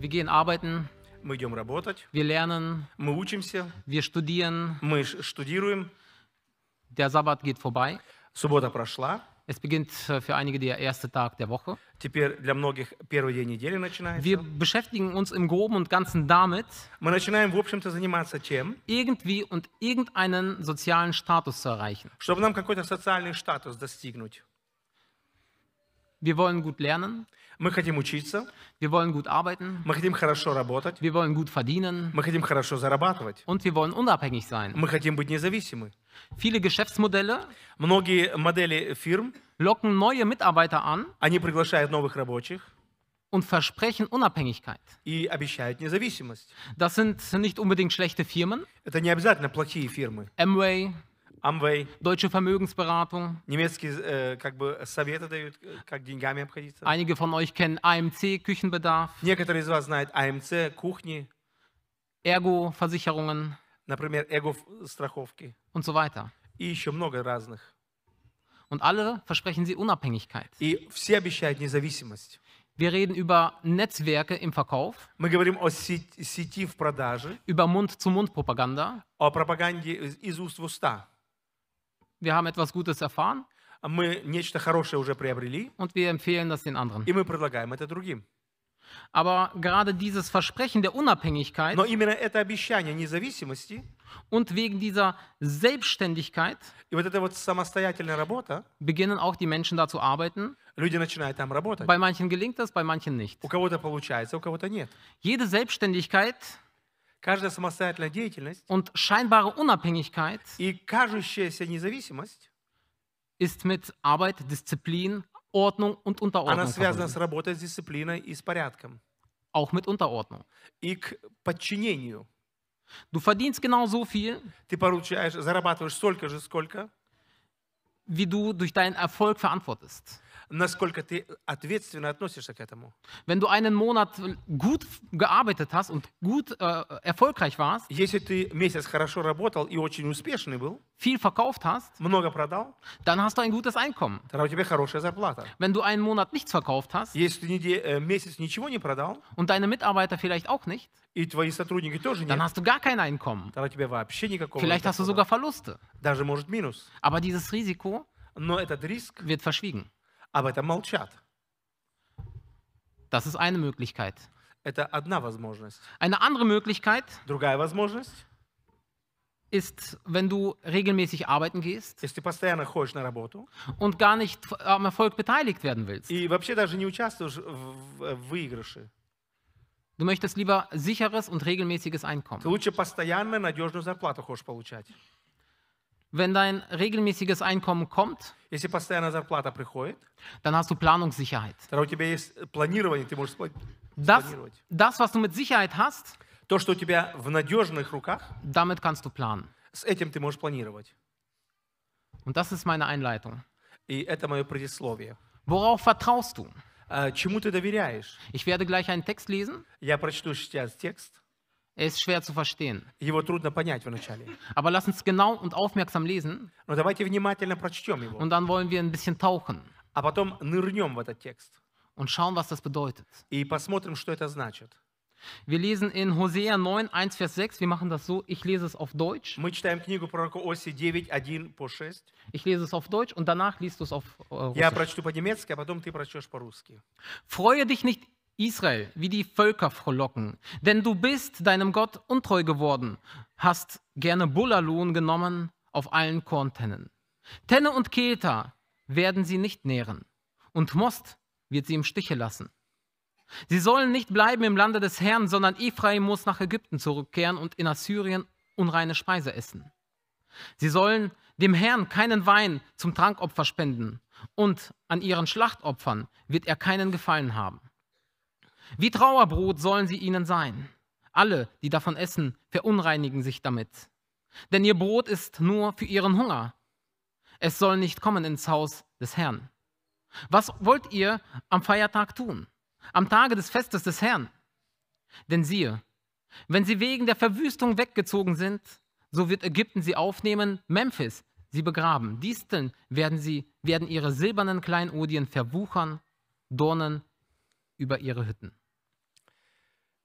Wir gehen arbeiten. Мы идем работать. Wir lernen. Мы учимся. Wir studieren. Мы studieren. Der Sabbat geht vorbei. Суббота прошла. Es beginnt äh, für einige der erste Tag der Woche. Теперь для многих первый день недели начинается. Wir beschäftigen uns im Groben und Ganzen damit, Мы начинаем, в общем-то, заниматься чем? irgendwie und irgendeinen sozialen Status zu erreichen. Чтобы нам какой-то социальный статус достигнуть. Wir wollen gut lernen. Мы хотим учиться. Wir wollen gut arbeiten. Мы хотим хорошо работать. Wir wollen gut verdienen. Мы хотим хорошо зарабатывать. Und wir wollen unabhängig sein. Мы хотим быть независимы. Viele Geschäftsmodelle. Многие модели фирм. Locken neue Mitarbeiter an. Они приглашают новых рабочих. und versprechen Unabhängigkeit. Das sind, sind nicht unbedingt schlechte Firmen. Amway, Amway. Deutsche Vermögensberatung. Э, э, Einige von euch kennen AMC Küchenbedarf. Ergo Versicherungen. Например, Ergo страховки. Und so weiter. И еще много разных. Und alle versprechen sie Unabhängigkeit. И все обещают независимость. Wir reden über Netzwerke im Verkauf. Мы говорим о сети в продаже. Über Mund-zu-Mund-Пропаганда. О пропаганде из уст в уста. Wir haben etwas Gutes erfahren. Мы нечто хорошее уже приобрели. Und wir empfehlen das den anderen. И мы предлагаем это другим. Aber gerade dieses Versprechen der Unabhängigkeit Но именно это обещание независимости und wegen dieser Selbstständigkeit и вот эта вот самостоятельная работа beginnen auch die Menschen dazu zu arbeiten. Люди начинают там работать. Bei manchen gelingt das, bei manchen nicht. У кого-то получается, у кого-то нет. Jede Selbstständigkeit Каждая самостоятельная деятельность und scheinbare Unabhängigkeit и кажущаяся независимость ist mit Arbeit, Disziplin, Ordnung und Unterordnung она связана с работой, с дисциплиной и с порядком. Auch mit Unterordnung. И к подчинению. Du verdienst genau so viel, ты получаешь, зарабатываешь столько же, сколько, wie du durch deinen Erfolg verantwortest. насколько ты ответственно относишься к этому. Wenn du einen Monat gut gearbeitet hast und gut äh, erfolgreich warst, если ты месяц хорошо работал и очень успешный был, viel verkauft hast, много продал, dann hast du ein gutes Einkommen. Тогда у тебя хорошая зарплата. Wenn du einen Monat nichts verkauft hast, если ты неде, äh, месяц ничего не продал, und deine Mitarbeiter vielleicht auch nicht, и твои сотрудники тоже dann hast du gar kein Einkommen. Тогда у тебя вообще никакого. Vielleicht hast du sogar Verluste. Даже может минус. Aber dieses Risiko Но этот риск wird verschwiegen. Aber там молчат. Das ist eine Möglichkeit. Это одна возможность. Eine andere Möglichkeit Другая возможность ist, wenn du regelmäßig arbeiten gehst работу und gar nicht am Erfolg beteiligt werden willst. и вообще даже не участвуешь в, в Du möchtest lieber sicheres und regelmäßiges Einkommen. Ты лучше постоянно надежную зарплату хочешь получать. Wenn dein regelmäßiges Einkommen kommt, приходит, dann hast du Planungssicherheit. Э, das, Das, was du mit Sicherheit hast, то, что у тебя в надежных руках, damit kannst du planen. С этим ты можешь планировать. Und das ist meine Einleitung. И это мое предисловие. Worauf vertraust du? Э, чему ты доверяешь? Ich werde gleich einen Text lesen. Я прочту сейчас текст. Er ist schwer zu verstehen. Его трудно понять вначале. Aber lass uns genau und aufmerksam lesen. Но давайте внимательно прочтем его. Und dann wollen wir ein bisschen tauchen. А потом нырнем в этот текст. Und schauen, was das bedeutet. И посмотрим, что это значит. Wir lesen in Hosea 9, 1, Vers 6. Wir machen das so, ich lese es auf Deutsch. Мы читаем книгу пророка Оси 9, 1 по 6. Ich lese es auf Deutsch und danach liest du es auf äh, Russisch. Я прочту по-немецки, а потом ты прочтешь по-русски. Freue dich nicht Israel, wie die Völker frohlocken. Denn du bist deinem Gott untreu geworden, hast gerne Bullalohn genommen auf allen Korntennen. Tenne und Keta werden sie nicht nähren, und Most wird sie im Stiche lassen. Sie sollen nicht bleiben im Lande des Herrn, sondern Ephraim muss nach Ägypten zurückkehren und in Assyrien unreine Speise essen. Sie sollen dem Herrn keinen Wein zum Trankopfer spenden, und an ihren Schlachtopfern wird er keinen Gefallen haben. Wie Trauerbrot sollen sie ihnen sein. Alle, die davon essen, verunreinigen sich damit. Denn ihr Brot ist nur für ihren Hunger. Es soll nicht kommen ins Haus des Herrn. Was wollt ihr am Feiertag tun? Am Tage des Festes des Herrn? Denn siehe, wenn sie wegen der Verwüstung weggezogen sind, so wird Ägypten sie aufnehmen, Memphis sie begraben. Disteln werden sie werden ihre silbernen Kleinodien verwuchern, Dornen über ihre Hütten.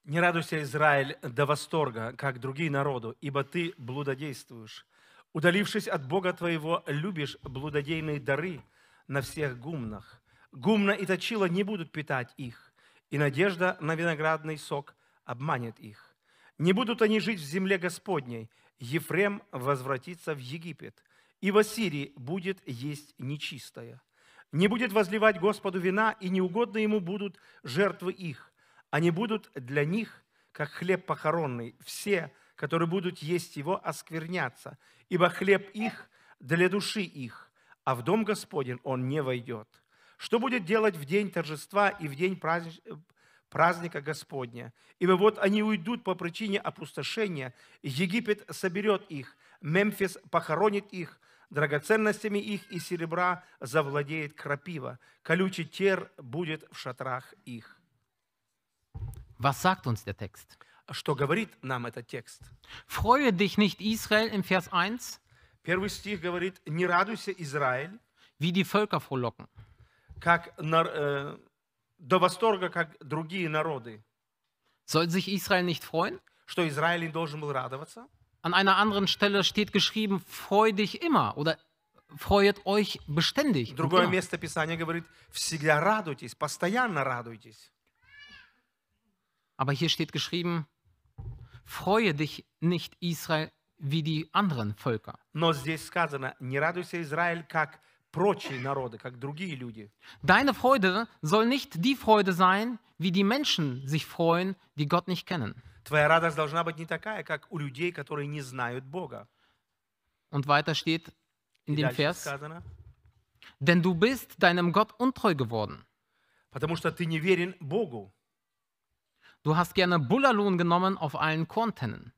Не радуйся, Израиль, до восторга, как другие народы, ибо ты блудодействуешь. Удалившись от Бога твоего, любишь блудодейные дары на всех гумнах. Гумна и точила не будут питать их, и надежда на виноградный сок обманет их. Не будут они жить в земле Господней, Ефрем возвратится в Египет, и в Сирии будет есть нечистое – не будет возливать Господу вина, и неугодно ему будут жертвы их. Они будут для них, как хлеб похоронный. Все, которые будут есть его, осквернятся, ибо хлеб их для души их, а в дом Господень он не войдет. Что будет делать в день торжества и в день праздника, праздника Господня. Ибо вот они уйдут по причине опустошения, Египет соберет их, Мемфис похоронит их, драгоценностями их и серебра завладеет крапива, колючий тер будет в шатрах их. Was sagt uns der Text? Что говорит нам этот текст? Freue dich nicht, Israel, im Vers 1. Первый стих говорит, не радуйся, Израиль. Wie die Völker frohlocken. Как, äh, до восторга, как другие народы. Soll sich Israel nicht freuen? Что Израиль не должен был радоваться? An einer anderen Stelle steht geschrieben, freu dich immer oder freut euch beständig. Другое genau. место Писания говорит, всегда радуйтесь, постоянно радуйтесь. Aber hier steht geschrieben, freue dich nicht, Israel, wie die anderen Völker. Но здесь сказано, не радуйся, Израиль, как прочие народы, как другие люди. Deine Freude soll nicht die Freude sein, wie die Menschen sich freuen, die Gott nicht kennen. Твоя радость должна быть не такая, как у людей, которые не знают Бога. Und weiter steht in dem Vers, сказано, denn du bist deinem Gott untreu geworden. Потому что ты не верен Богу. Du hast gerne Bullerlohn genommen auf allen Korntennen.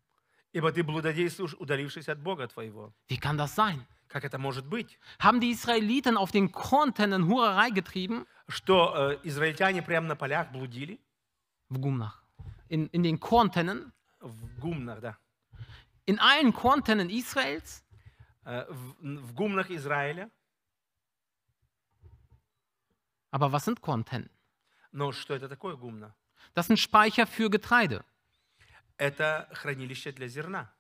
Ибо ты блудодействуешь, удалившись от Бога твоего. Wie kann das sein? Как это может быть? Haben die Israeliten auf den Korntennen Hurerei getrieben? Что э, израильтяне прямо на полях блудили? В гумнах. in, in den Korntennen, в гумнах, да. in allen Korntennen Israels, в, гумнах Израиля. Aber was sind Korntennen? Но что это такое гумна? Das sind Speicher für Getreide. Это хранилище для зерна.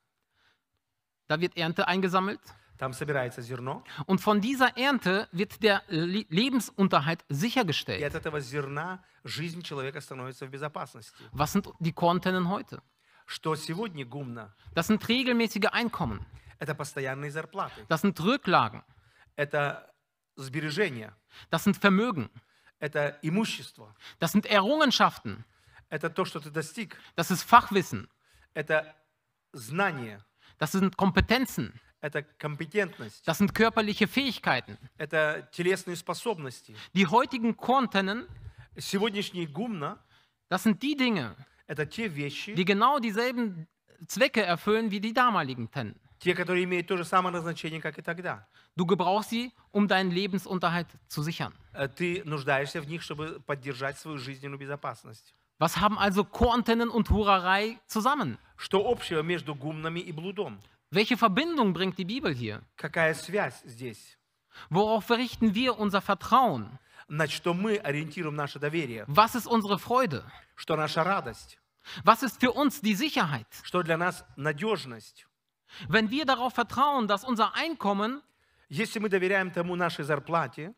Da wird Ernte eingesammelt. Там собирается зерно. Und von dieser Ernte wird der Lebensunterhalt sichergestellt. И от этого зерна жизнь человека становится в безопасности. Was sind die Konten heute? Что сегодня гумно? Das sind regelmäßige Einkommen. Это постоянные зарплаты. Das sind Rücklagen. Это сбережения. Das sind Vermögen. Это имущество. Das sind Errungenschaften. Это то, что ты достиг. Das ist Fachwissen. Это знание. Das sind Kompetenzen. Это компетентность. Das sind körperliche Fähigkeiten. Это телесные способности. Die heutigen Konten Сегодняшние гумна das sind die Dinge, это те вещи, die genau dieselben Zwecke erfüllen wie die damaligen Ten. Те, которые имеют то же самое назначение, как и тогда. Du gebrauchst sie, um deinen Lebensunterhalt zu sichern. Э, ты нуждаешься в них, чтобы поддержать свою жизненную безопасность. Was haben also Chorantennen und Hurerei zusammen? Что общего между гумнами и блудом? Welche Verbindung bringt die Bibel hier? Какая связь здесь? Worauf richten wir unser Vertrauen? на что мы ориентируем наше доверие. Was ist unsere Freude? Что наша радость. Was ist für uns die Sicherheit? Что для нас надежность. Wenn wir darauf vertrauen, dass unser Einkommen, если мы доверяем тому нашей зарплате,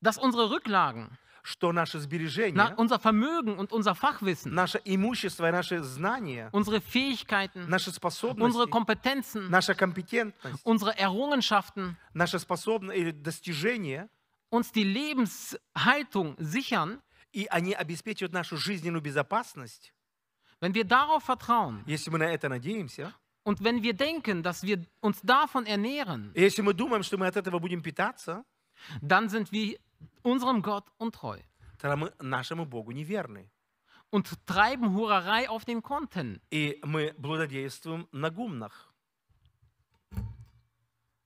dass unsere Rücklagen, что наши сбережения, na, unser Vermögen und unser Fachwissen, наше имущество и наши знания, unsere Fähigkeiten, наши способности, unsere Kompetenzen, наша компетентность, unsere Errungenschaften, наши способности или достижения, uns die Lebenshaltung sichern, и они обеспечивают нашу жизненную безопасность, wenn wir darauf vertrauen если мы на это надеемся, und wenn wir denken, dass wir uns davon ernähren, если мы думаем, что мы от этого будем питаться, dann sind wir unserem Gott untreu. Тогда мы нашему Богу неверны. Und treiben Hurerei auf den Konten. И мы блудодействуем на гумнах.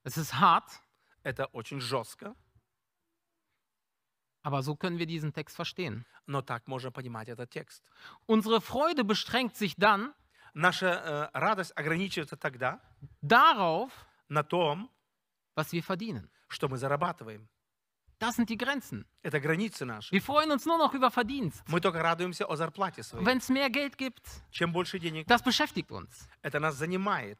Es ist hart. Это очень жестко. Aber so können wir diesen Text verstehen. Но так можно понимать этот текст. Unsere Freude beschränkt sich dann, наша äh, радость ограничивается тогда, darauf, на том, was wir verdienen. Что мы зарабатываем. Das sind die Grenzen. Это границы наши. Wir freuen uns nur noch über Verdienst. Мы только радуемся о зарплате своей. Wenn es mehr Geld gibt, чем больше денег, das beschäftigt uns. Это нас занимает.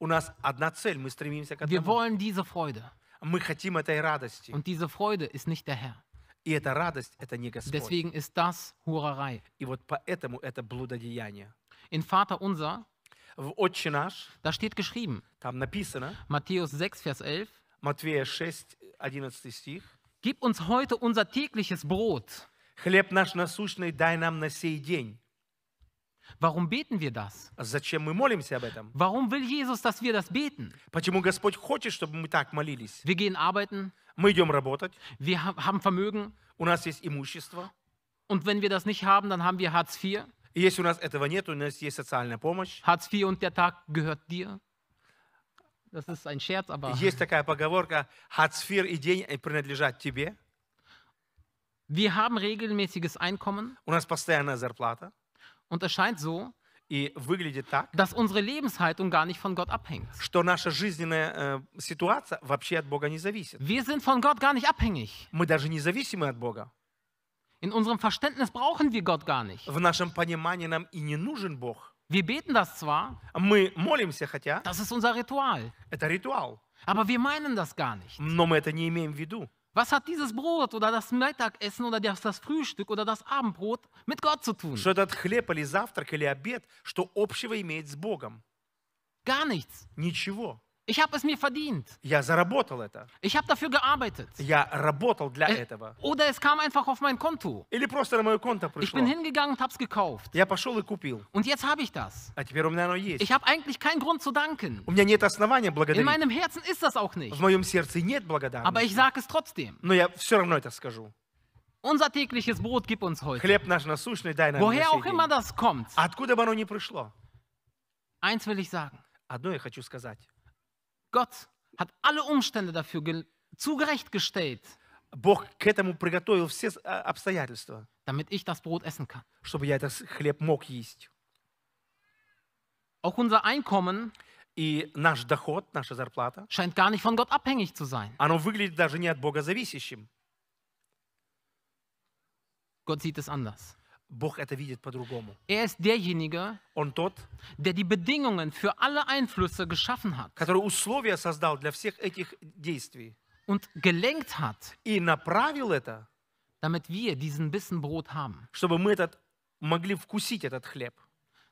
У нас одна цель, мы стремимся к Wir Мы хотим этой радости. Und diese Freude ist nicht der Herr. И эта радость – это не Господь. Deswegen ist das Hurerei. И вот поэтому это блудодеяние. In Vater unser, В «Отче наш» da steht geschrieben, там написано, Matthäus 6, Vers 11, Матвея 6, 11 стих, Gib uns heute unser tägliches Brot. «Хлеб наш насущный дай нам на сей день». Warum beten wir das? Зачем мы молимся об этом? Warum will Jesus, dass wir das beten? Почему Господь хочет, чтобы мы так молились? Wir gehen arbeiten. Мы идем работать. Wir haben Vermögen. У нас есть имущество. Und wenn wir das nicht haben, dann haben wir Hartz IV. если у нас этого нет, у нас есть социальная помощь. Hartz IV und der Tag gehört dir. Das ist ein Scherz, aber... Есть такая поговорка «Hartz IV и день принадлежат тебе». Wir haben regelmäßiges Einkommen. У нас постоянная зарплата. Und es scheint so, так, dass unsere Lebenshaltung gar nicht von Gott abhängt. Что наша жизненная э, ситуация вообще от Бога не зависит. Wir sind von Gott gar nicht abhängig. Мы даже не зависимы от Бога. In unserem Verständnis brauchen wir Gott gar nicht. В нашем понимании нам и не нужен Бог. Wir beten das zwar. Мы молимся хотя. Das ist unser Ritual. Это ритуал. Aber wir meinen das gar nicht. Но мы это не имеем в виду. Was hat dieses Brot oder das Mittagessen oder das Frühstück oder das Abendbrot mit Gott zu tun? Что этот хлеб или завтрак или обед, что общего имеет с Богом? Gar nichts. Ничего. Ich habe es mir verdient. Я заработал это. Ich habe dafür gearbeitet. Я работал для es, этого. Oder es kam einfach auf mein Konto. Или просто на мое конто пришло. Ich bin hingegangen und habe es gekauft. Я пошел и купил. Und jetzt habe ich das. А теперь у меня оно есть. Ich habe eigentlich keinen Grund zu danken. У меня нет основания благодарить. In meinem Herzen ist das auch nicht. В моем сердце нет благодарности. Aber ich sage es trotzdem. Но я все равно это скажу. Unser tägliches Brot gib uns heute. Хлеб наш насущный дай нам Woher auch immer das kommt. Откуда бы оно ни пришло. Eins will ich sagen. Одно я хочу сказать. Gott hat alle Umstände dafür zugerechtgestellt. Бог к этому приготовил все э, обстоятельства, damit ich das Brot essen kann. чтобы я этот хлеб мог есть. Auch unser Einkommen и наш доход, наша зарплата, scheint gar nicht von Gott abhängig zu sein. оно выглядит даже не от Бога зависящим. Gott sieht es anders. Бог это видит по-другому. Er ist derjenige, Он тот, der die Bedingungen für alle Einflüsse geschaffen hat который условия создал для всех этих действий und gelenkt hat, и направил это, damit wir diesen Bissen Brot haben, чтобы мы этот, могли вкусить этот хлеб,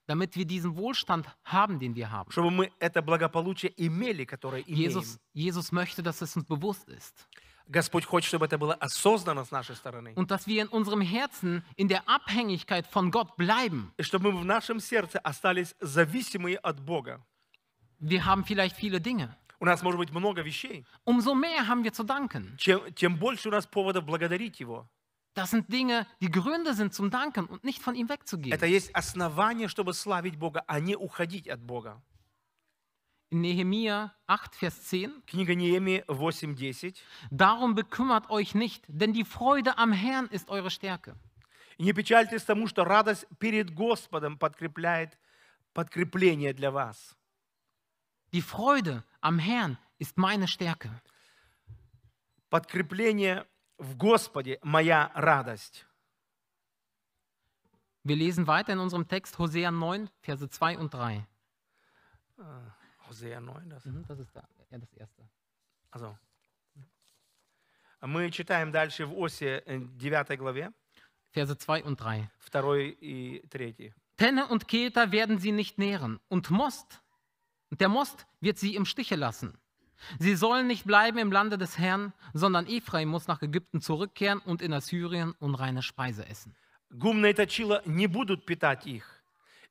damit wir diesen Wohlstand haben, den wir haben. чтобы мы это благополучие имели, которое имеем. Jesus möchte, dass es uns bewusst ist. Господь хочет, чтобы это было осознанно с нашей стороны. Und dass wir in unserem Herzen in der Abhängigkeit von Gott bleiben. И чтобы мы в нашем сердце остались зависимые от Бога. Wir haben vielleicht viele Dinge. У нас может быть много вещей. Umso mehr haben wir zu danken. Чем, тем больше у нас поводов благодарить Его. Das sind Dinge, die Gründe sind zum Danken und nicht von ihm wegzugehen. Это есть основания, чтобы славить Бога, а не уходить от Бога. Nehemia 8, Vers 10. Книга Неемии 8:10. Darum bekümmert euch nicht, denn die Freude am Herrn ist eure Stärke. не печальтесь тому, что радость перед Господом подкрепляет подкрепление для вас. Die Freude am Herrn ist meine Stärke. Подкрепление в Господе моя радость. Wir lesen weiter in unserem Text Hosea 9, Verse 2 und 3 sehr neu, das? Мгм, mhm, Das ist da, äh, das erste. Also. Мы читаем дальше в Осе 9 э, главе, Verse 2 und 3. 2 и 3. Tenne und Keter werden sie nicht nähren, und Most, der Most wird sie im Stiche lassen. Sie sollen nicht bleiben im Lande des Herrn, sondern Ephraim muss nach Ägypten zurückkehren und in Assyrien unreine Speise essen. Гумное точило не будут питать их,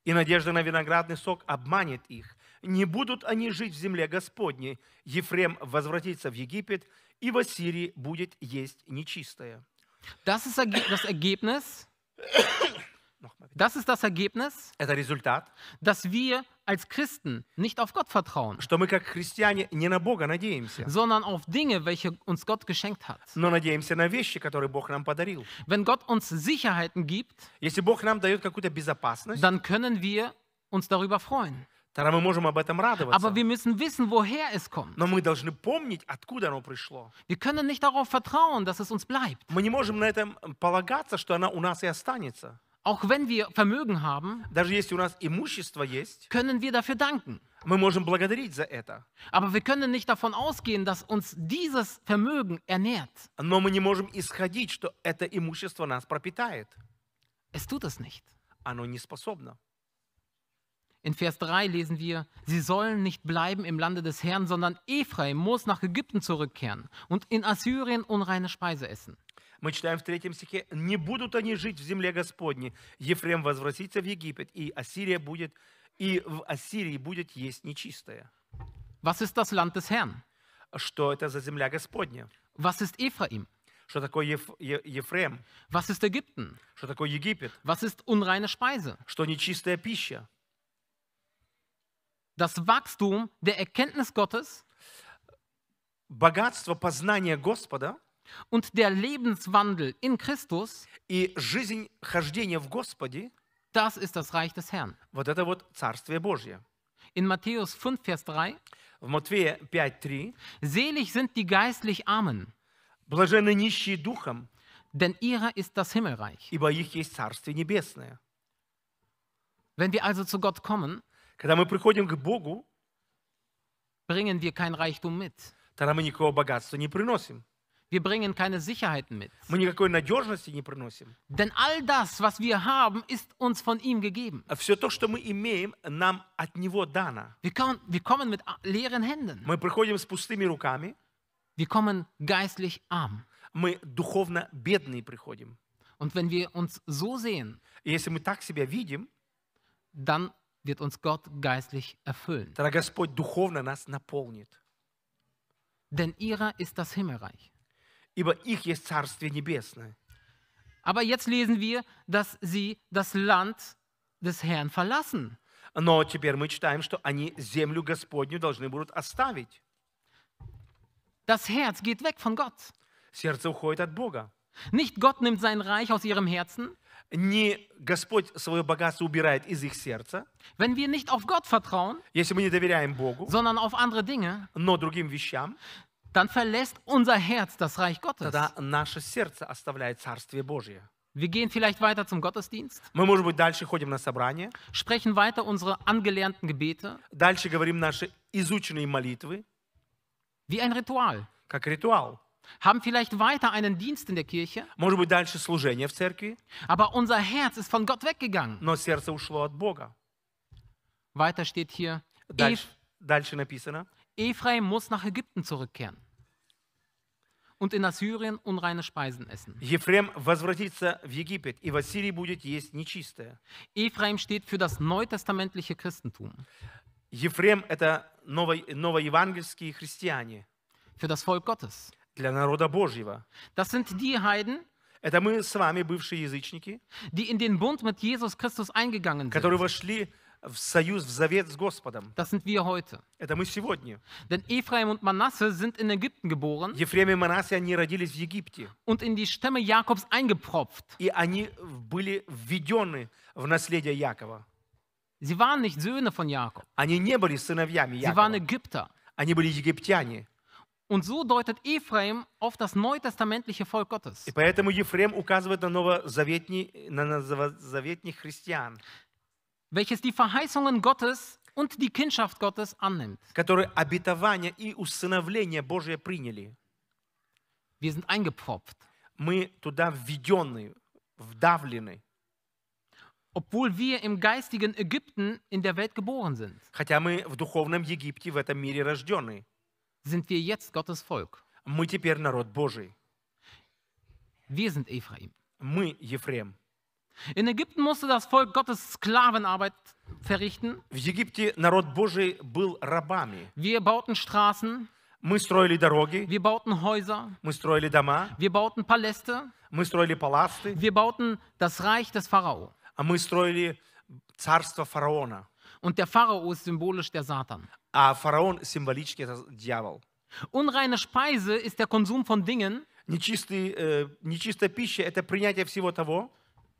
и надежда на виноградный сок обманет их. не будут они жить в земле Господней. Ефрем возвратится в Египет, и в Ассирии будет есть нечистое. Das ist das Ergebnis. Das ist das Ergebnis, Это результат, dass wir als Christen nicht auf Gott vertrauen, что мы как христиане не на Бога надеемся, sondern auf Dinge, welche uns Gott geschenkt hat. но надеемся на вещи, которые Бог нам подарил. Wenn Gott uns Sicherheiten gibt, если Бог нам дает какую-то безопасность, dann können wir uns darüber freuen. Тогда мы можем об этом радоваться. Aber wir müssen wissen, woher es kommt. Но мы должны помнить, откуда оно пришло. Wir können nicht darauf vertrauen, dass es uns bleibt. Мы не можем на этом полагаться, что она у нас и останется. Auch wenn wir Vermögen haben, даже если у нас имущество есть, können wir dafür danken. Мы можем благодарить за это. Aber wir können nicht davon ausgehen, dass uns dieses Vermögen ernährt. Но мы не можем исходить, что это имущество нас пропитает. Es tut es nicht. Оно не способно. In Vers 3 lesen wir, sie sollen nicht bleiben im Lande des Herrn, sondern Ephraim muss nach Ägypten zurückkehren und in Assyrien unreine Speise essen. Мы читаем в третьем стихе, не будут они жить в земле Господней. Ефрем возвратится в Египет, и Ассирия будет, и в Ассирии будет есть нечистое. Was ist das Land des Herrn? Что это за земля Господня? Was ist Ephraim? Что такое Еф, е, Ефрем? Was ist Ägypten? Что такое Египет? Was ist unreine Speise? Что нечистая пища? das Wachstum der Erkenntnis Gottes, богатство познания Господа und der Lebenswandel in Christus и жизнь хождения в Господе, das ist das Reich des Herrn. Вот это вот Царствие Божье. In Matthäus 5, Vers 3, в Матфея 5, 3, Selig sind die geistlich Armen, блаженны нищие духом, denn ihrer ist das Himmelreich. ибо их есть Царствие Небесное. Wenn wir also zu Gott kommen, Когда мы приходим к Богу, bringen wir kein Reichtum mit. Тогда мы никакого богатства не приносим. Wir bringen keine Sicherheiten mit. Мы никакой надежности не приносим. Denn all das, was wir haben, ist uns von ihm gegeben. А Все то, что мы имеем, нам от него дано. Wir kommen, wir kommen mit leeren Händen. Мы приходим с пустыми руками. Wir kommen geistlich arm. Мы духовно бедные приходим. Und wenn wir uns so sehen, если мы так себя видим, dann wird uns Gott geistlich erfüllen. Denn ihrer ist das Himmelreich. Aber jetzt lesen wir, dass sie das Land des Herrn verlassen. Но теперь мы читаем, что они землю Господню должны будут оставить. Das Herz geht weg von Gott. Сердце уходит от Бога. Nicht Gott nimmt sein Reich aus ihrem Herzen. не Господь свое богатство убирает из их сердца, wenn wir nicht auf Gott vertrauen, если мы не доверяем Богу, sondern auf andere Dinge, но другим вещам, dann verlässt unser Herz das Reich Gottes. Тогда наше сердце оставляет Царствие Божье. Wir gehen vielleicht weiter zum Gottesdienst. Мы, может быть, дальше ходим на собрание. Sprechen weiter unsere angelernten Gebete. Дальше говорим наши изученные молитвы. Wie ein Ritual. Как ритуал. haben vielleicht weiter einen Dienst in der Kirche. Aber unser Herz ist von Gott weggegangen. Weiter steht hier. Дальше, Ephraim muss nach Ägypten zurückkehren und in Assyrien unreine Speisen essen. Ephraim steht für das neutestamentliche Christentum. Ephraim – это Für das Volk Gottes. для народа Божьего. Das sind die Heiden, это мы с вами, бывшие язычники, die in den Bund mit Jesus Christus eingegangen которые sind. вошли в союз, в завет с Господом. Das sind wir heute. Это мы сегодня. Denn Ephraim und Manasse sind in Ägypten geboren. Ефрем и Манасе, они родились в Египте. Und in die Stämme Jakobs eingepropft. И они были введены в наследие Якова. Sie waren nicht Söhne von Jakob. Они не были сыновьями Якова. Sie waren Ägypter. Они были египтяне. Und so deutet Ephraim auf das neutestamentliche Volk Gottes. И поэтому Ефрем указывает на новозаветний, на новозаветних христиан, welches die Verheißungen Gottes und die Kindschaft Gottes annimmt. которые обетование и усыновление Божие приняли. Wir sind eingepfropft. Мы туда введены, вдавлены, obwohl wir im geistigen Ägypten in der Welt geboren sind. хотя мы в духовном Египте, в этом мире рождены sind wir jetzt Gottes Volk. Wir sind Ephraim. Мы In Ägypten musste das Volk Gottes Sklavenarbeit verrichten. В Египте народ Божий был рабами. Wir bauten Straßen. Мы строили дороги. Wir bauten Häuser. Мы строили дома. Wir bauten Paläste. Мы строили паласты. Wir bauten das Reich des Pharao. Мы строили царство фараона. Und der Pharao ist symbolisch der Satan. А фараон символически это дьявол. Unreine Speise ist der Konsum von Dingen, Нечистый, э, нечистая пища – это принятие всего того,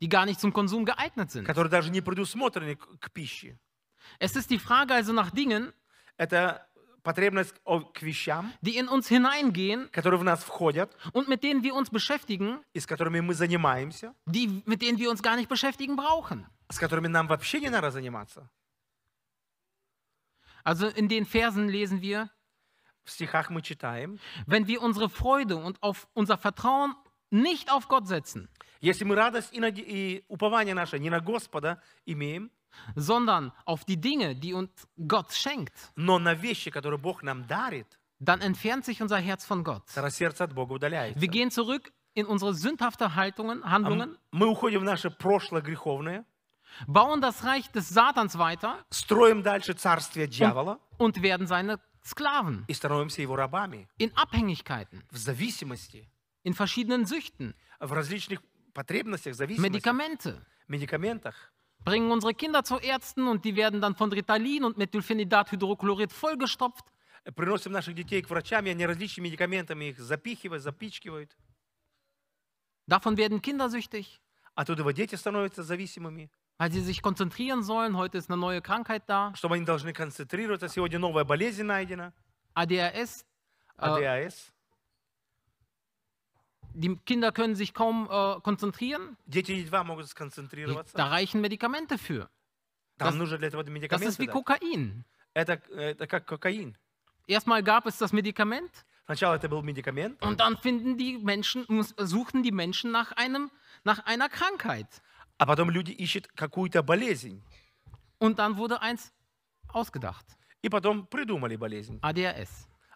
die gar nicht zum Konsum geeignet sind. которые даже не предусмотрены к, к пище. Es ist die Frage also nach Dingen, Это потребность к вещам, die in uns hineingehen которые в нас входят, und mit denen wir uns beschäftigen, и с которыми мы занимаемся, die, mit denen wir uns gar nicht beschäftigen brauchen. с которыми нам вообще не надо заниматься. Also in den Versen lesen wir, читаем, wenn wir unsere Freude und auf unser Vertrauen nicht auf Gott setzen, и, и на Господа имеем, sondern auf die Dinge, die uns Gott schenkt, вещи, дарит, dann entfernt sich unser Herz von Gott. Wir gehen zurück in unsere sündhaften Haltungen, Handlungen. Мы уходим в наше прошлое греховное bauen das Reich des Satans weiter und, und werden seine Sklaven in Abhängigkeiten in verschiedenen Süchten Medikamente bringen unsere Kinder zu Ärzten und die werden dann von Ritalin und Methylphenidat Hydrochlorid vollgestopft приносим наших детей к врачам, и они различными медикаментами их запихивают, запичкивают. Davon werden Kinder süchtig. Оттуда дети становятся зависимыми. Weil sie sich konzentrieren sollen, heute ist eine neue Krankheit da. Чтобы ADHS. ADHS. Äh, die Kinder können sich kaum äh, konzentrieren. Da reichen Medikamente für. das, Das ist wie да. Kokain. Erstmal gab es das Medikament Сначала und dann finden die Menschen, suchen die Menschen nach, einem, nach einer Krankheit. А потом люди ищут какую-то болезнь. Und dann wurde eins ausgedacht. И потом придумали болезнь. ADHS.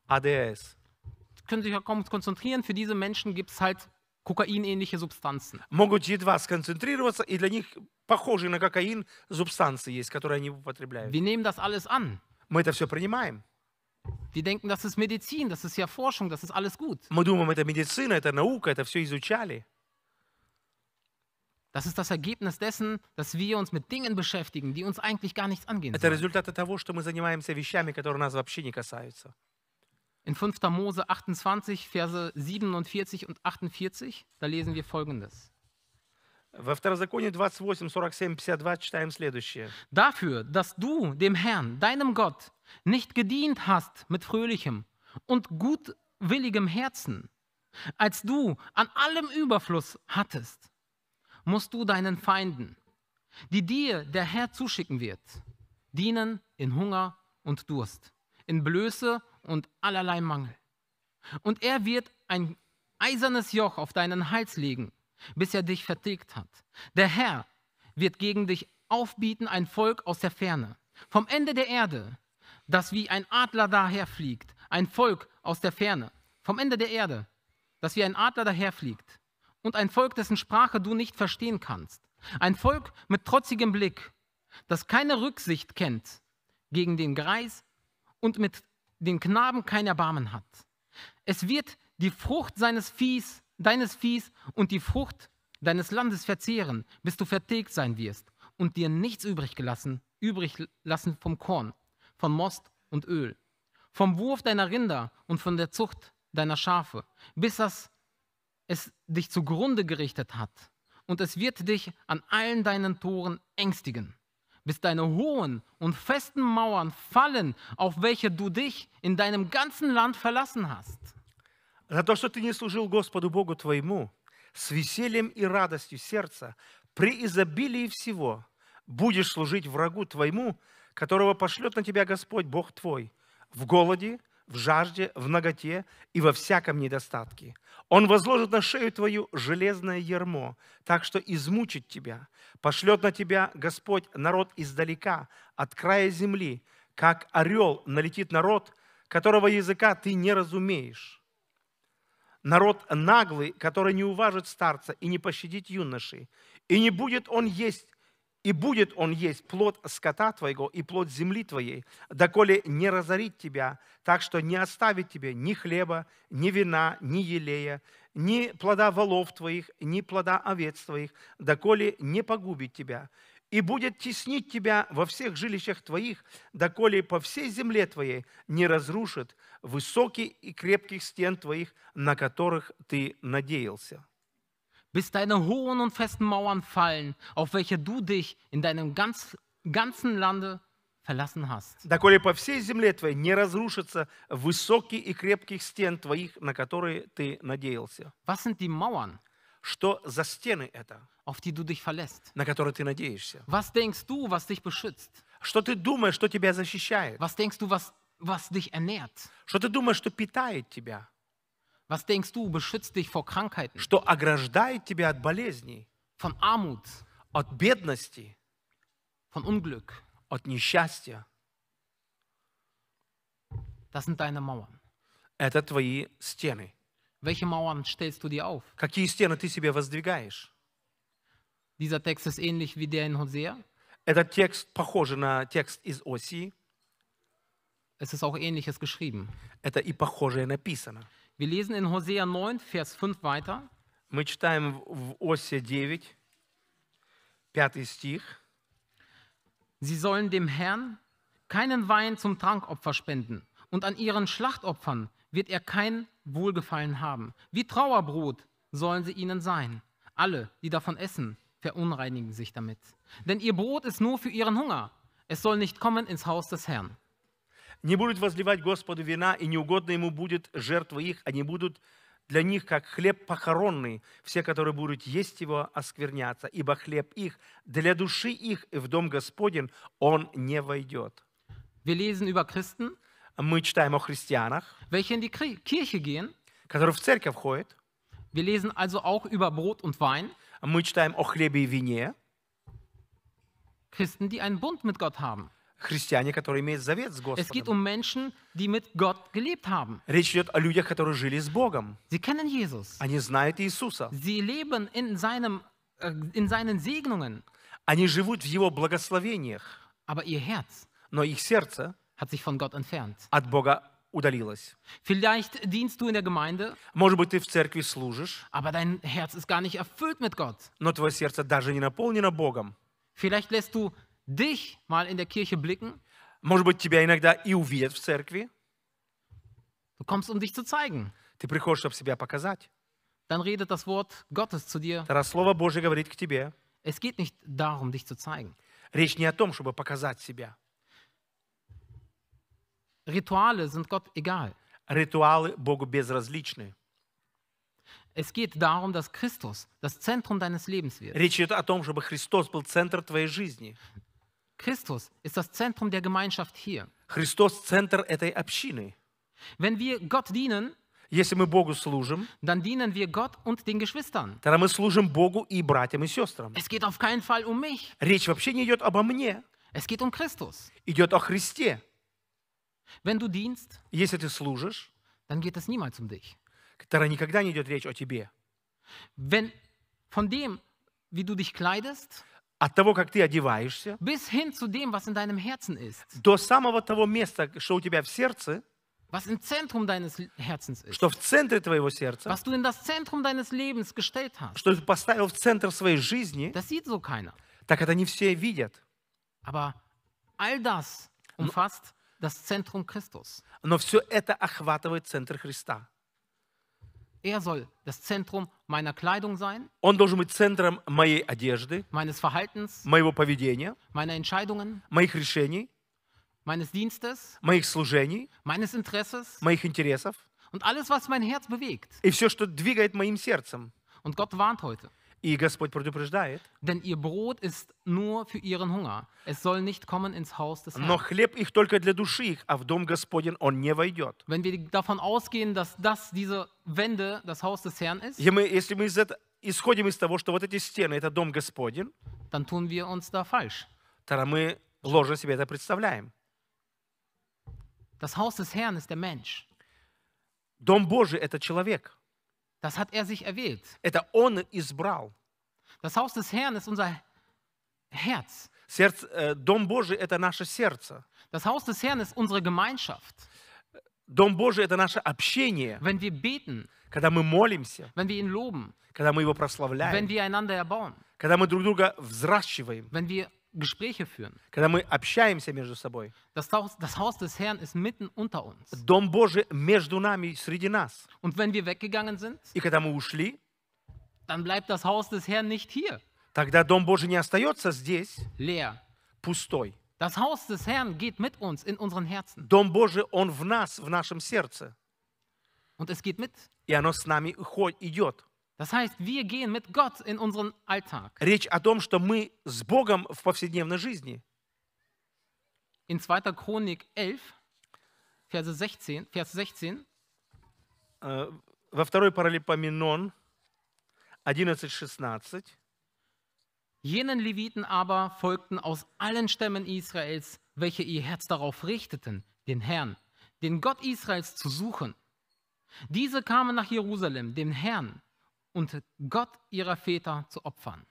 А ADHS. А а Können sich konzentrieren, für diese Menschen gibt es halt кокаинähnliche Substanzen. Могут едва сконцентрироваться, и для них похожие на кокаин субстанции есть, которые они употребляют. Wir nehmen das alles an. Мы это все принимаем. Wir denken, das ist Medizin, das ist ja Forschung, das ist alles gut. Мы думаем, это медицина, это наука, это все изучали. Das ist das Ergebnis dessen, dass wir uns mit Dingen beschäftigen, die uns eigentlich gar nichts angehen. Это результаты того, что мы занимаемся вещами, которые нас вообще не касаются. In 5. Mose 28, Verse 47 und 48, da lesen wir folgendes. Во Второзаконии 28, 47, 52 читаем следующее. Dafür, dass du dem Herrn, deinem Gott, nicht gedient hast mit fröhlichem und gutwilligem Herzen, als du an allem Überfluss hattest, musst du deinen Feinden, die dir der Herr zuschicken wird, dienen in Hunger und Durst, in Blöße und allerlei Mangel. Und er wird ein eisernes Joch auf deinen Hals legen, bis er dich vertilgt hat. Der Herr wird gegen dich aufbieten ein Volk aus der Ferne, vom Ende der Erde, das wie ein Adler daherfliegt, ein Volk aus der Ferne, vom Ende der Erde, das wie ein Adler daherfliegt und ein Volk, dessen Sprache du nicht verstehen kannst. Ein Volk mit trotzigem Blick, das keine Rücksicht kennt gegen den Greis und mit den Knaben kein Erbarmen hat. Es wird die Frucht seines Viehs, deines Viehs und die Frucht deines Landes verzehren, bis du vertilgt sein wirst und dir nichts übrig gelassen, übrig lassen vom Korn, von Most und Öl, vom Wurf deiner Rinder und von der Zucht deiner Schafe, bis das es dich zugrunde gerichtet hat. Und es wird dich an allen deinen Toren ängstigen, bis deine hohen und festen Mauern fallen, auf welche du dich in deinem ganzen Land verlassen hast. За то, что ты не служил Господу Богу твоему, с весельем и радостью сердца, при изобилии всего, будешь служить врагу твоему, которого пошлет на тебя Господь, Бог твой, в голоде, в жажде, в ноготе и во всяком недостатке. Он возложит на шею твою железное ермо, так что измучит тебя. Пошлет на тебя Господь народ издалека, от края земли, как орел налетит народ, которого языка ты не разумеешь. Народ наглый, который не уважит старца и не пощадит юноши, и не будет он есть и будет он есть плод скота твоего и плод земли твоей, доколе не разорит тебя, так что не оставит тебе ни хлеба, ни вина, ни елея, ни плода волов твоих, ни плода овец твоих, доколе не погубит тебя, и будет теснить тебя во всех жилищах твоих, доколе по всей земле твоей не разрушит высокий и крепких стен твоих, на которых ты надеялся». bis deine hohen und festen Mauern fallen, auf welche du dich in deinem ganz, ganzen Lande verlassen hast. Доколе по всей земле твоей не разрушатся высокие и крепких стен твоих, на которые ты надеялся. Was sind die Mauern? Что за стены это? Auf die du dich verlässt. На которые ты надеешься. Was denkst du, was dich beschützt? Что ты думаешь, что тебя защищает? Was denkst du, was, was dich ernährt? Что ты думаешь, что питает тебя? Was denkst du, beschützt dich vor Krankheiten? Что ограждает тебя от болезней, von Armut, от бедности, von Unglück, от несчастья. Das sind deine Mauern. Это твои стены. Welche Mauern stellst du dir auf? Какие стены ты себе воздвигаешь? Dieser Text ist ähnlich wie der in Hosea. Этот текст похож на текст из Осии. Es ist auch ähnliches geschrieben. Это и похожее написано. Wir lesen in Hosea 9, Vers 5 weiter. Мы читаем в Осе 9, 5 стих. Sie sollen dem Herrn keinen Wein zum Trankopfer spenden und an ihren Schlachtopfern wird er kein Wohlgefallen haben. Wie Trauerbrot sollen sie ihnen sein. Alle, die davon essen, verunreinigen sich damit. Denn ihr Brot ist nur für ihren Hunger. Es soll nicht kommen ins Haus des Herrn. не будут возливать Господу вина, и неугодно ему будет жертва их, они а будут для них, как хлеб похоронный, все, которые будут есть его, осквернятся, ибо хлеб их для души их и в дом Господен он не войдет. Wir lesen über Christen, Мы читаем о христианах, welche in die Kirche gehen, которые в церковь ходят. Wir lesen also auch über Brot und Wein. Мы читаем о хлебе и вине. Christen, die einen Bund mit Gott haben христиане, которые имеют завет с Господом. Es geht um Menschen, die mit Gott gelebt haben. Речь идет о людях, которые жили с Богом. Sie kennen Jesus. Они знают Иисуса. Sie leben in, seinem, in seinen Segnungen. Они живут в Его благословениях. Aber ihr Herz Но их сердце hat sich von Gott entfernt. от Бога удалилось. Vielleicht dienst du in der Gemeinde, Может быть, ты в церкви служишь, aber dein Herz ist gar nicht erfüllt mit Gott. но твое сердце даже не наполнено Богом. Vielleicht lässt du dich mal in der Kirche blicken. Может быть, тебя иногда и увидят в церкви. Du kommst, um dich zu zeigen. Ты приходишь, чтобы себя показать. Dann redet das Wort Gottes zu dir. Тогда Слово Божье говорит к тебе. Es geht nicht darum, dich zu zeigen. Речь не о том, чтобы показать себя. Rituale sind Gott egal. Ритуалы Богу безразличны. Es geht darum, dass Christus das Zentrum deines Lebens wird. Речь идет о том, чтобы Христос был центр твоей жизни. Christus ist das Zentrum der Gemeinschaft hier. Христос – центр этой общины. Wenn wir Gott dienen, Если мы Богу служим, dann dienen wir Gott und den Geschwistern. тогда мы служим Богу и братьям и сестрам. Es geht auf keinen Fall um mich. Речь вообще не идет обо мне, Es geht um Christus. идет о Христе. Wenn du dienst, Если ты служишь, dann geht es niemals um dich. тогда никогда не идет речь о тебе. Wenn von dem, wie du dich kleidest, от того, как ты одеваешься, bis hin zu dem, was in deinem Herzen ist, до самого того места, что у тебя в сердце, was im Zentrum deines Herzens ist, что в центре твоего сердца, was du in das Zentrum deines Lebens gestellt hast, что ты поставил в центр своей жизни, das sieht so keiner. так это не все видят. Aber all das umfasst но, das Zentrum Christus. Но все это охватывает центр Христа. Er soll das Zentrum meiner Kleidung sein. Он должен быть центром моей одежды, meines Verhaltens, моего поведения, meiner Entscheidungen, моих решений, meines Dienstes, моих служений, meines Interesses, моих интересов. Und alles, was mein Herz bewegt. И все, что двигает моим сердцем. Und Gott warnt heute. И Господь предупреждает. Denn ihr Brot ist nur für ihren Hunger. Es soll nicht kommen ins Haus des Herrn. Но хлеб их только для души их, а в дом Господень он не войдет. Wenn wir davon ausgehen, dass das diese Wände das Haus des Herrn ist. И мы, если мы из этого, исходим из того, что вот эти стены это дом Господень, dann tun wir uns da falsch. Тогда мы ложно себе это представляем. Das Haus des Herrn ist der Mensch. Дом Божий это человек. Das hat er sich erwählt. Это он избрал. Das Haus des Herrn ist unser Herz. Сердце, э, Дом Божий – это наше сердце. Das Haus des Herrn ist unsere Gemeinschaft. Дом Божий – это наше общение. Wenn wir beten, когда мы молимся, wenn wir ihn loben, когда мы его прославляем, wenn wir einander erbauen, когда мы друг друга взращиваем, wenn wir Gespräche führen. Когда мы общаемся между собой. Das Haus, das Haus des Herrn ist mitten unter uns. Дом Божий между нами, среди нас. Und wenn wir weggegangen sind, и когда мы ушли, dann bleibt das Haus des Herrn nicht hier. Тогда Дом Божий не остается здесь. Leer. Пустой. Das Haus des Herrn geht mit uns in unseren Herzen. Дом Божий, он в нас, в нашем сердце. Und es geht mit. И оно с нами идет. Das heißt, wir gehen mit Gott in unseren Alltag. Речь о том, что мы с Богом в повседневной жизни. In 2. Chronik 11, Verse 16, Vers 16. Э, во второй Паралипоменон 11:16. Jenen Leviten aber folgten aus allen Stämmen Israels, welche ihr Herz darauf richteten, den Herrn, den Gott Israels zu suchen. Diese kamen nach Jerusalem, dem Herrn, und Gott ihrer Väter zu opfern.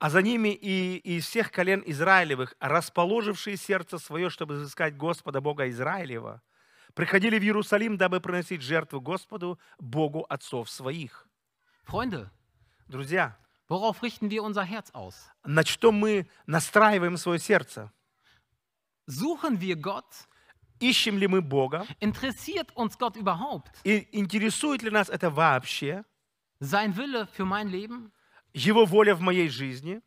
а за ними и, из всех колен Израилевых, расположившие сердце свое, чтобы взыскать Господа Бога Израилева, приходили в Иерусалим, дабы приносить жертву Господу, Богу отцов своих. Freunde, друзья, worauf richten wir unser Herz aus? на что мы настраиваем свое сердце? Suchen wir Gott Ищем ли мы Бога? Interessiert uns Gott überhaupt? И интересует ли нас это вообще? Sein Wille für mein Leben? Его воля в моей жизни?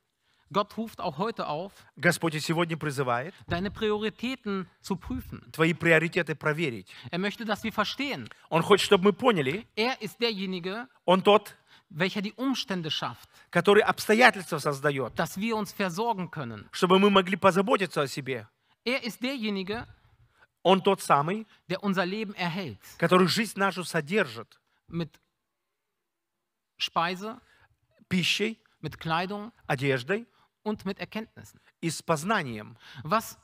Gott ruft auch heute auf, Господь сегодня призывает deine Prioritäten zu prüfen. твои приоритеты проверить. Er möchte, dass wir verstehen. Он хочет, чтобы мы поняли. Er ist derjenige, Он тот, welcher die Umstände schafft, который обстоятельства создает, dass wir uns versorgen können. чтобы мы могли позаботиться о себе. Er ist derjenige, Он тот самый, der unser Leben erhält, который жизнь нашу содержит. Mit Speise, пищей, mit Kleidung, одеждой und mit Erkenntnissen. И с познанием. Was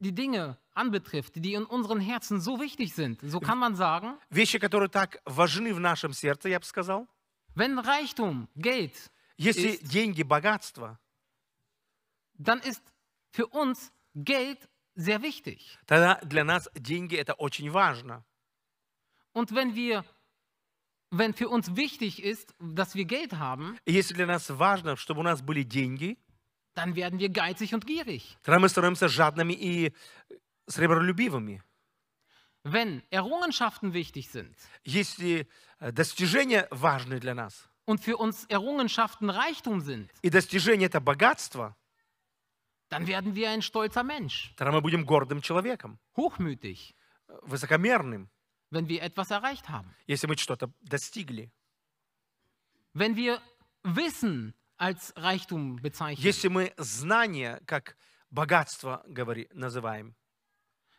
die Dinge anbetrifft, die in unseren Herzen so wichtig sind, so kann man sagen, вещи, которые так важны в нашем сердце, я бы сказал, wenn Reichtum, Geld, если ist, деньги, богатство, dann ist für uns Geld sehr wichtig. Und wenn wir wenn für uns wichtig ist, dass wir Geld haben, важно, деньги, dann werden wir geizig und gierig. Wenn Errungenschaften wichtig sind, э, нас, und für uns Errungenschaften Reichtum sind, и достижения это богатство, dann werden wir ein stolzer Mensch. Тогда мы будем гордым человеком. Hochmütig. Высокомерным. Wenn wir etwas erreicht haben. Если мы что-то достигли. Wenn wir Wissen als Reichtum bezeichnen. Если мы знание как богатство говори, называем.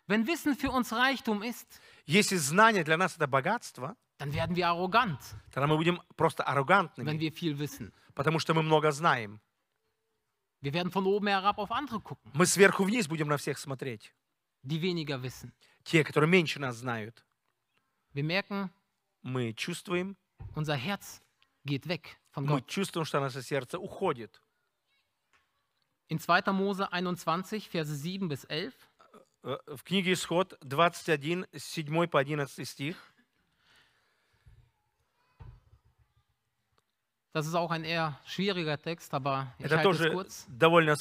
Wenn Wissen für uns Reichtum ist. Если знание для нас это богатство, dann werden wir arrogant. Тогда мы будем просто аррогантными. Wenn wir viel wissen. Потому что мы много знаем. Wir werden von oben herab auf andere gucken. Мы сверху вниз будем на всех смотреть. Die weniger wissen. Те, которые меньше нас знают. Wir merken, мы чувствуем, unser Herz geht weg von Gott. мы чувствуем, что наше сердце уходит. In 2. Mose 21, Verse 7 bis 11. В книге Исход 21, 7 по 11 стих. Das ist auch ein eher schwieriger Text, aber ich Это halte es тоже kurz. довольно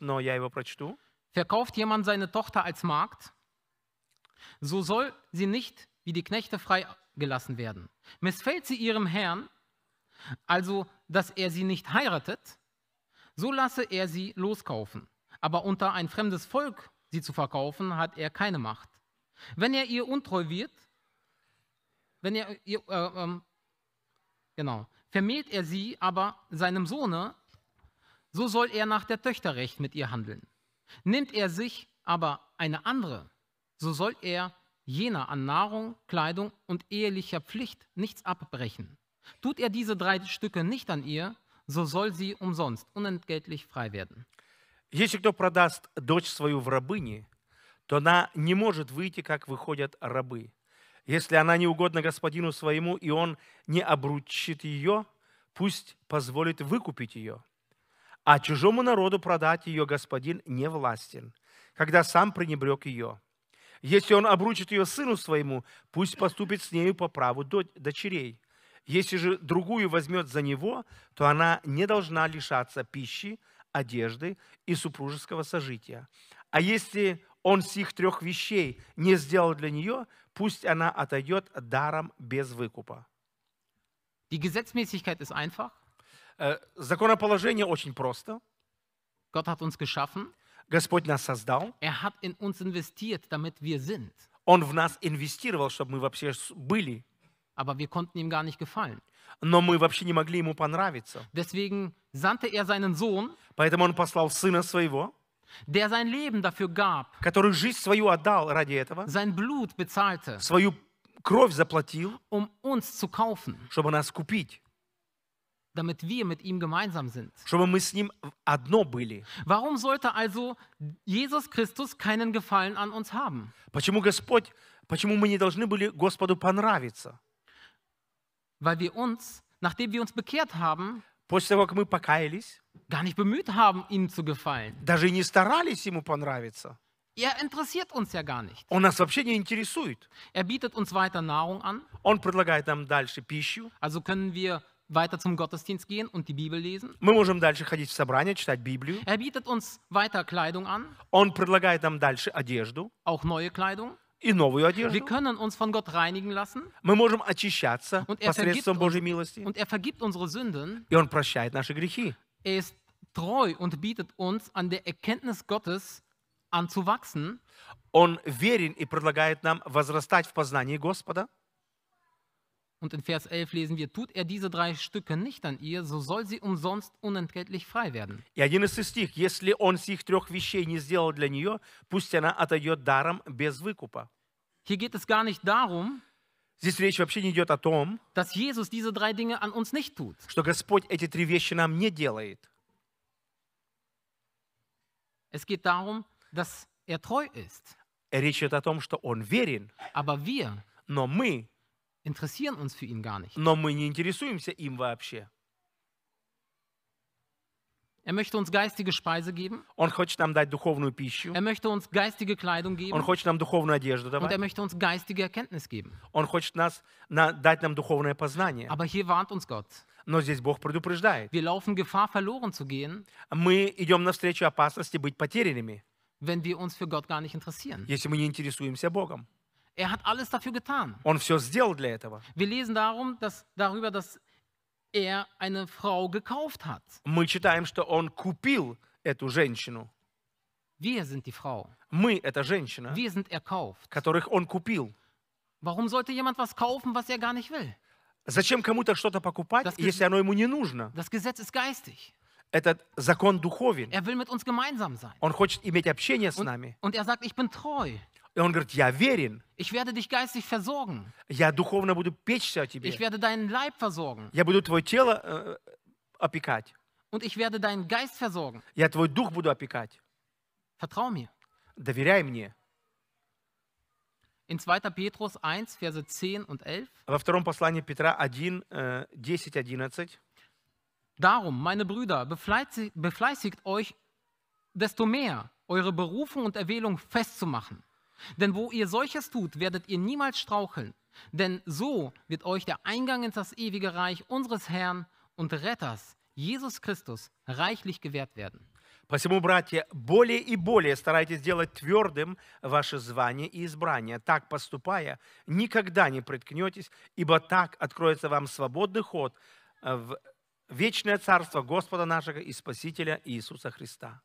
но я его прочту. Verkauft jemand seine Tochter als Magd, so soll sie nicht wie die Knechte freigelassen werden. Missfällt sie ihrem Herrn, also dass er sie nicht heiratet, so lasse er sie loskaufen. Aber unter ein fremdes Volk sie zu verkaufen, hat er keine Macht. Wenn er ihr untreu wird, wenn er ihr, äh, ähm, genau, vermählt er sie aber seinem Sohne, so soll er nach der Töchterrecht mit ihr handeln. Nimmt er sich aber eine andere, so soll er jener an Nahrung, Kleidung und ehelicher Pflicht nichts abbrechen. Tut er diese drei Stücke nicht an ihr, so soll sie umsonst unentgeltlich frei werden. Если кто продаст дочь свою в рабыне, то она не может выйти, как выходят рабы. Если она не угодна господину своему, и он не обручит ее, пусть позволит выкупить ее. А чужому народу продать ее господин не властен, когда сам пренебрег ее. Если он обручит ее сыну своему, пусть поступит с нею по праву дочерей. Если же другую возьмет за него, то она не должна лишаться пищи, одежды и супружеского сожития. А если он сих трех вещей не сделал для нее, пусть она отойдет даром без выкупа. Die Gesetzmäßigkeit ist einfach. Э, законоположение очень просто. Gott hat uns geschaffen. Господь нас создал. Er hat in uns investiert, damit wir sind. Он в нас инвестировал, чтобы мы вообще были. Aber wir konnten ihm gar nicht gefallen. Но мы вообще не могли ему понравиться. Deswegen sandte er seinen Sohn. Поэтому он послал сына своего. der sein Leben dafür gab, sein Blut bezahlte, заплатил, um uns zu kaufen, damit wir mit ihm gemeinsam sind. Warum sollte also Jesus Christus keinen Gefallen an uns haben? Почему Господь, почему мы не должны были Господу понравиться? Weil wir uns, nachdem wir uns bekehrt haben, После того, как мы покаялись, gar nicht bemüht haben, ihm zu gefallen. даже и не старались ему понравиться. Er interessiert uns ja gar nicht. Он нас вообще не интересует. Er bietet uns weiter Nahrung an. Он предлагает нам дальше пищу. Also können wir weiter zum Gottesdienst gehen und die Bibel lesen. Мы можем дальше ходить в собрание, читать Библию. Er bietet uns weiter Kleidung an. Он предлагает нам дальше одежду. Auch neue Kleidung и новую одежду. Мы можем очищаться er посредством Божьей милости. Er и Он прощает наши грехи. Er он верен и предлагает нам возрастать в познании Господа. Und in Vers 11 lesen wir, tut er diese drei Stücke nicht an ihr, so soll sie umsonst unentgeltlich frei werden. Hier geht es gar nicht darum, Здесь речь вообще не идет о том, dass Jesus diese drei Dinge an uns nicht tut. что Господь эти три вещи нам не делает. Es geht darum, dass er treu ist. Речь идет о том, что Он верен. Aber wir, но мы interessieren uns für ihn gar nicht. Но мы не интересуемся им вообще. Er möchte uns geistige Speise geben. Он хочет нам дать духовную пищу. Er möchte uns geistige Kleidung geben. Он хочет нам духовную одежду давать. Und er möchte uns geistige Erkenntnis geben. Он хочет нас, на, дать нам духовное познание. Aber hier warnt uns Gott. Но здесь Бог предупреждает. Wir laufen Gefahr, verloren zu gehen, мы идем навстречу опасности быть потерянными. Wenn wir uns für Gott gar nicht interessieren. Если мы не интересуемся Богом. Er hat alles dafür getan. Wir lesen darum, dass, darüber, dass er eine Frau gekauft hat. читаем, Wir sind die Frau. Мы – женщина, Wir sind erkauft. Warum sollte jemand was kaufen, was er gar nicht will? Зачем кому-то что-то покупать, Das если оно ему не нужно? Das Gesetz ist geistig. Этот закон духовен. Er will mit uns gemeinsam sein. Он хочет иметь общение с нами. Und er sagt, ich bin treu он говорит, я верен. Ich werde dich geistig versorgen. Я духовно буду печься о тебе. Ich werde deinen Leib versorgen. Я буду твое тело äh, опекать. Und ich werde deinen Geist versorgen. Я твой дух буду опекать. Vertrau mir. Доверяй мне. In 2. Petrus 1, Verse 10 und 11. Во втором послании Петра 1, 10, 11. Darum, meine Brüder, befleißigt, befleißigt euch desto mehr, eure Berufung und Erwählung festzumachen. Denn wo ihr solches tut, werdet ihr niemals straucheln. Denn so wird euch der Eingang ins das ewige Reich unseres Herrn und Retters, Jesus Christus, reichlich gewährt werden. Посему, братья, более и более старайтесь делать твердым ваше звание и избрание. Так поступая, никогда не приткнетесь, ибо так откроется вам свободный ход в вечное царство Господа нашего и Спасителя Иисуса Христа.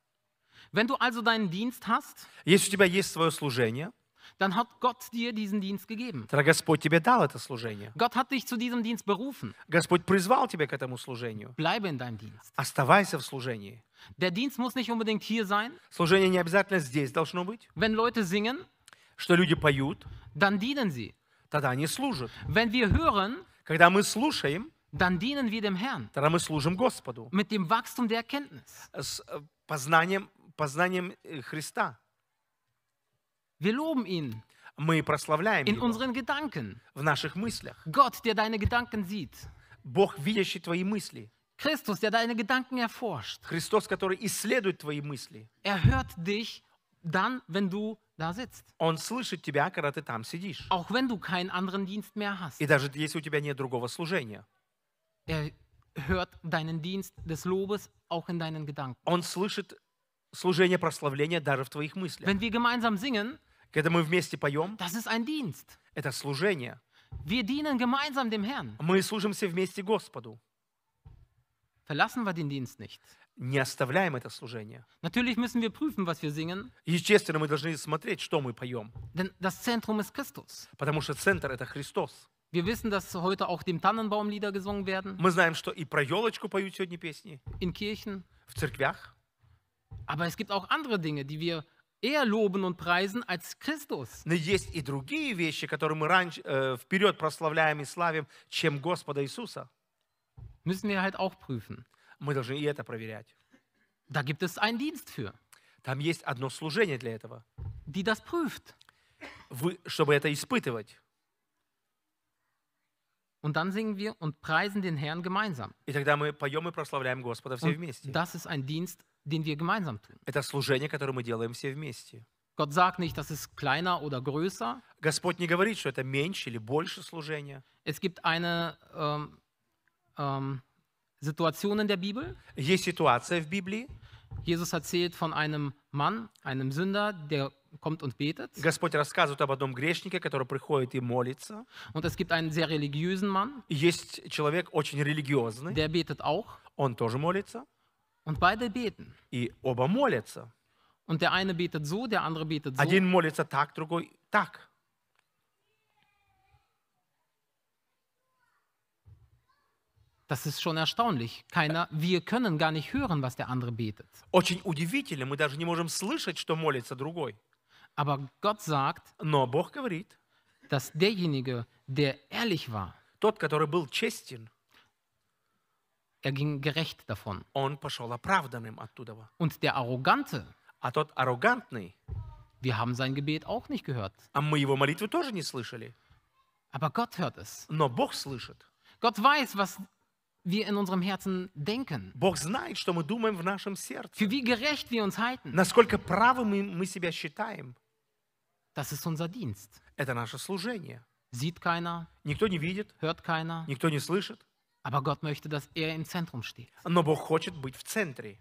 Wenn du also deinen Dienst hast, если у тебя есть свое служение, dann hat Gott dir diesen Dienst gegeben. Тогда Господь тебе дал это служение. Gott hat dich zu diesem Dienst berufen. Господь призвал тебя к этому служению. Bleibe in deinem Dienst. Оставайся в служении. Der Dienst muss nicht unbedingt hier sein. Служение не обязательно здесь должно быть. Wenn Leute singen, что люди поют, dann dienen sie. Тогда они служат. Wenn wir hören, когда мы слушаем, dann dienen wir dem Herrn. Тогда мы служим Господу. Mit dem Wachstum der Erkenntnis. С познанием познанием Христа. Wir loben ihn. Мы прославляем In Его unseren Gedanken. в наших мыслях. Gott, der deine Gedanken sieht. Бог, видящий твои мысли. Christus, der deine Gedanken erforscht. Христос, который исследует твои мысли. Er hört dich dann, wenn du da sitzt. Он слышит тебя, когда ты там сидишь. Auch wenn du keinen anderen Dienst mehr hast. И даже если у тебя нет другого служения. Er hört deinen Dienst des Lobes auch in deinen Gedanken. Он слышит служение прославления даже в твоих мыслях. Wenn wir gemeinsam singen, когда мы вместе поем, das ist ein Dienst. это служение. Wir dienen gemeinsam dem Herrn. Мы служимся вместе Господу. Verlassen wir den Dienst nicht. Не оставляем это служение. Natürlich müssen wir prüfen, was wir singen. Естественно, мы должны смотреть, что мы поем. Denn das Zentrum ist Christus. Потому что центр — это Христос. Wir wissen, dass heute auch dem Tannenbaum Lieder gesungen werden. Мы знаем, что и про елочку поют сегодня песни. In Kirchen. В церквях. Aber es gibt auch andere Dinge, die wir eher loben und preisen als Christus. Но есть и другие вещи, которые мы раньше, э, вперед прославляем и славим, чем Господа Иисуса. Müssen wir halt auch prüfen. Мы должны и это проверять. Da gibt es einen Dienst für. Там есть одно служение для этого. Die das prüft. Вы, чтобы это испытывать. И тогда мы поем и прославляем Господа все вместе. Das ist ein Dienst den wir gemeinsam tun. Это служение, которое мы делаем все вместе. Gott sagt nicht, das ist kleiner oder größer. Господь не говорит, что это меньше или больше служения. Es gibt eine ähm, ähm, Situation in der Bibel. Есть ситуация в Библии. Jesus erzählt von einem Mann, einem Sünder, der kommt und betet. Господь рассказывает об одном грешнике, который приходит и молится. Und es gibt einen sehr religiösen Mann. Есть человек очень религиозный. Der betet auch. Он тоже молится. Und beide beten. И оба молятся. Und der eine betet so, der andere betet so. Один молится так, другой так. Das ist schon erstaunlich. Keiner, wir können gar nicht hören, was der andere betet. Очень удивительно, мы даже не можем слышать, что молится другой. Aber Gott sagt, Но Бог говорит, dass derjenige, der ehrlich war, тот, который был честен, Er ging gerecht davon. Und der Arrogante, wir haben sein Gebet auch nicht gehört. Aber Gott hört es. Gott weiß, was wir in unserem Herzen denken. Für wie gerecht wir uns halten. Das ist unser Dienst. Sieht keiner. Hört keiner. Никто не слышит. Aber Gott möchte, dass er im Zentrum steht. Но Бог хочет быть в центре.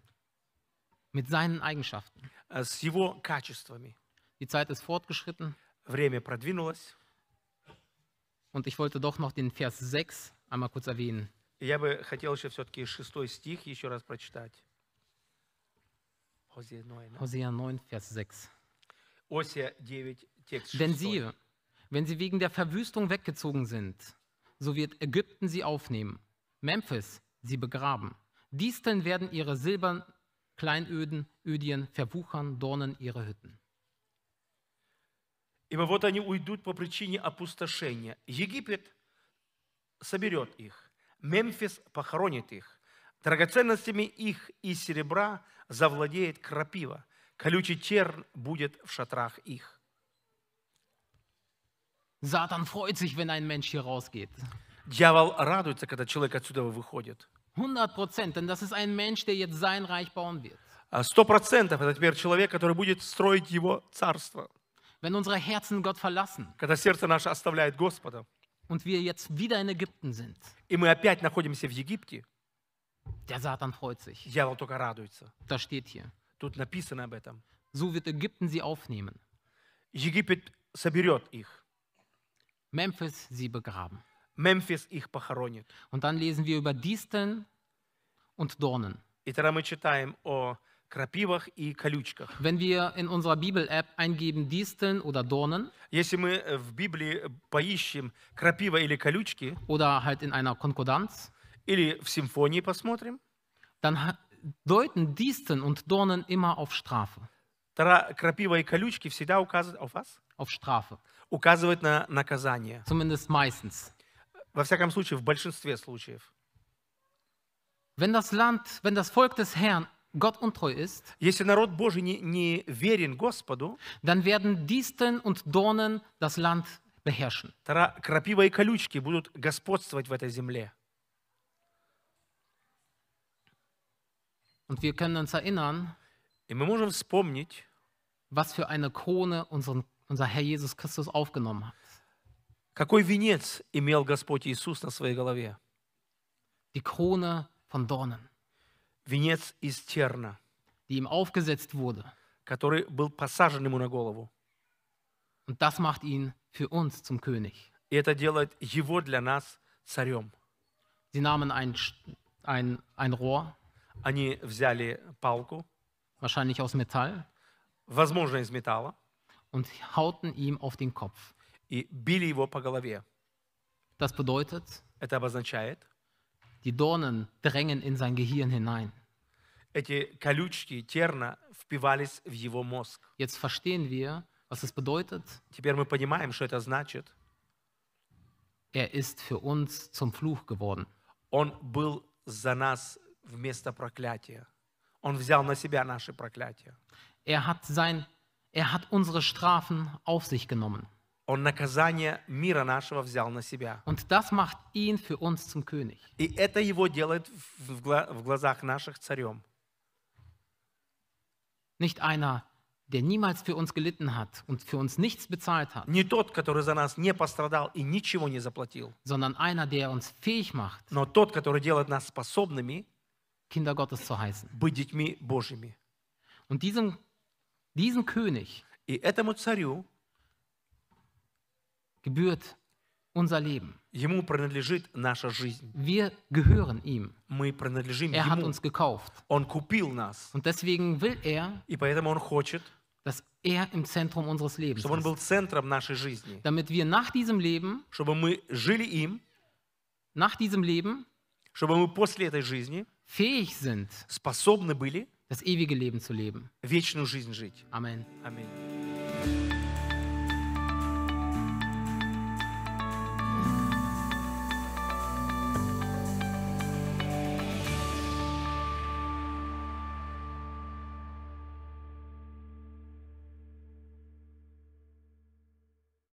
Mit seinen Eigenschaften. Э, с его качествами. Die Zeit ist fortgeschritten. Время продвинулось. Und ich wollte doch noch den Vers 6 einmal kurz erwähnen. Я бы хотел еще все-таки шестой стих еще раз прочитать. Hosea 9, Vers 6. Hosea 9, Text 6. Denn siehe, wenn sie wegen der Verwüstung weggezogen sind, so wird Ägypten sie aufnehmen Memphis sie begraben. Disteln werden ihre silbernen Kleinöden, Ödien verwuchern, Dornen ihre Hütten. Ибо вот они уйдут по причине опустошения. Египет соберет их, Мемфис похоронит их, драгоценностями их и серебра завладеет крапива, колючий терн будет в шатрах их. Satan freut sich, wenn ein Mensch hier rausgeht. Дьявол радуется, когда человек отсюда выходит. 100 das ist ein Mensch, der jetzt sein Reich bauen wird. А сто процентов это теперь человек, который будет строить его царство. Wenn unsere Herzen Gott verlassen. Когда сердце наше оставляет Господа. Und wir jetzt wieder in Ägypten sind. И мы опять находимся в Египте. Der Satan freut sich. Дьявол только радуется. Das steht hier. Тут написано об этом. So wird Ägypten sie aufnehmen. Египет соберет их. Мемфис, sie begraben. Мемфис их похоронит. Und dann lesen wir über Disteln und Dornen. И тогда мы читаем о крапивах и колючках. Wenn wir in unserer Bibel-App eingeben Disteln oder Dornen, если мы э, в Библии поищем крапива или колючки, oder halt in einer Konkordanz, или в симфонии посмотрим, dann deuten Disteln und Dornen immer auf Strafe. Тогда крапива и колючки всегда указывают auf was? Auf Strafe. Указывают на наказание. Zumindest meistens. Во всяком случае, в большинстве случаев. Wenn das Land, wenn das Volk des Herrn Gott untreu ist, если народ Божий не, не верен Господу, dann werden Disteln und Dornen das Land beherrschen. Тогда крапива и колючки будут господствовать в этой земле. Und wir können uns erinnern, и мы можем вспомнить, was für eine Krone unseren, unser Herr Jesus Christus aufgenommen hat. Какой венец имел Господь Иисус на своей голове? Die Krone von Dornen, Венец из терна, die ihm aufgesetzt wurde. который был посажен ему на голову. Und das macht ihn für uns zum König. И это делает его для нас царем. Sie nahmen ein, ein, ein Rohr, Они взяли палку, wahrscheinlich aus Metall, возможно, из металла, und hauten ihm auf den Kopf и били его по голове. Das bedeutet, это обозначает, die Dornen drängen in sein Gehirn hinein. Эти колючки терна впивались в его мозг. Jetzt verstehen wir, was es bedeutet. Теперь мы понимаем, что это значит. Er ist für uns zum Fluch geworden. Он был за нас вместо проклятия. Он взял на себя наши проклятия. Er hat, sein, er hat unsere Strafen auf sich genommen. Он наказание мира нашего взял на себя. Und das macht ihn für uns zum König. И это его делает в, в глазах наших царем. Nicht einer, der niemals für uns gelitten hat und für uns nichts bezahlt hat. Не тот, который за нас не пострадал и ничего не заплатил. Sondern einer, der uns fähig macht. Но тот, который делает нас способными Kinder Gottes zu heißen. быть детьми Божьими. Und diesem, diesem König, и этому царю gebührt unser Leben. Ему принадлежит наша жизнь. Wir gehören ihm. Мы принадлежим er ему. hat uns gekauft. Он купил нас. Und deswegen will er, И поэтому он хочет, dass er im Zentrum unseres Lebens чтобы он был центром нашей жизни. Damit wir nach diesem Leben, чтобы мы жили им, nach diesem Leben, чтобы мы после этой жизни, fähig sind, способны были, das ewige Leben zu leben. Вечную жизнь жить. Amen. Amen.